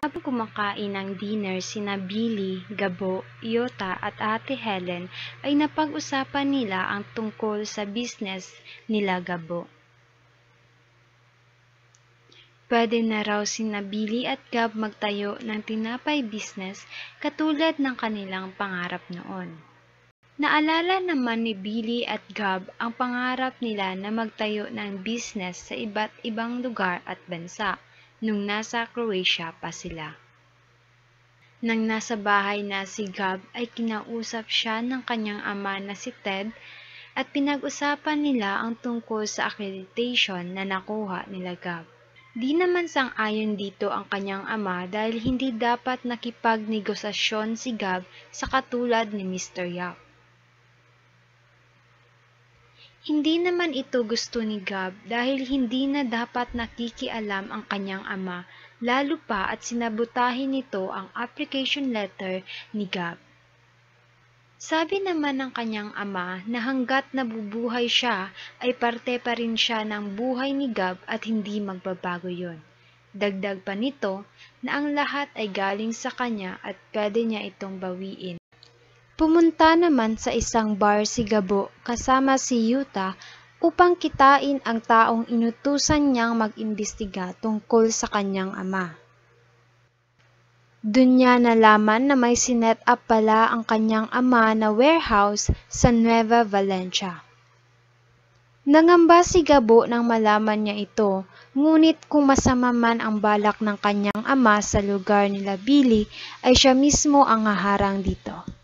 Habang kumakain ng dinner sina Billy, Gabo, Yota at Ate Helen ay napag-usapan nila ang tungkol sa business nila Gabo. Pwede na raw sina Billy at Gab magtayo ng tinapay business katulad ng kanilang pangarap noon. Naalala naman ni Billy at Gab ang pangarap nila na magtayo ng business sa iba't ibang lugar at bansa nung nasa Croatia pa sila. Nang nasa bahay na si Gab ay kinausap siya ng kanyang ama na si Ted at pinag-usapan nila ang tungkol sa accreditation na nakuha nila Gab. Di naman sang-ayon dito ang kanyang ama dahil hindi dapat nakipagnegosasyon si Gab sa katulad ni Mr. Yap. Hindi naman ito gusto ni Gab dahil hindi na dapat nakikialam ang kanyang ama, lalo pa at sinabutahin nito ang application letter ni Gab. Sabi naman ng kanyang ama na hanggat nabubuhay siya ay parte pa rin siya ng buhay ni Gab at hindi magbabago yon. Dagdag pa nito na ang lahat ay galing sa kanya at pwede niya itong bawiin Pumunta naman sa isang bar si Gabo kasama si Yuta upang kitain ang taong inutusan niyang mag-imbestiga tungkol sa kanyang ama. Doon niya nalaman na may sinet up pala ang kanyang ama na warehouse sa Nueva Valencia. Nangamba si Gabo nang malaman niya ito, ngunit kung masama man ang balak ng kanyang ama sa lugar nila Billy, ay siya mismo ang haharang dito.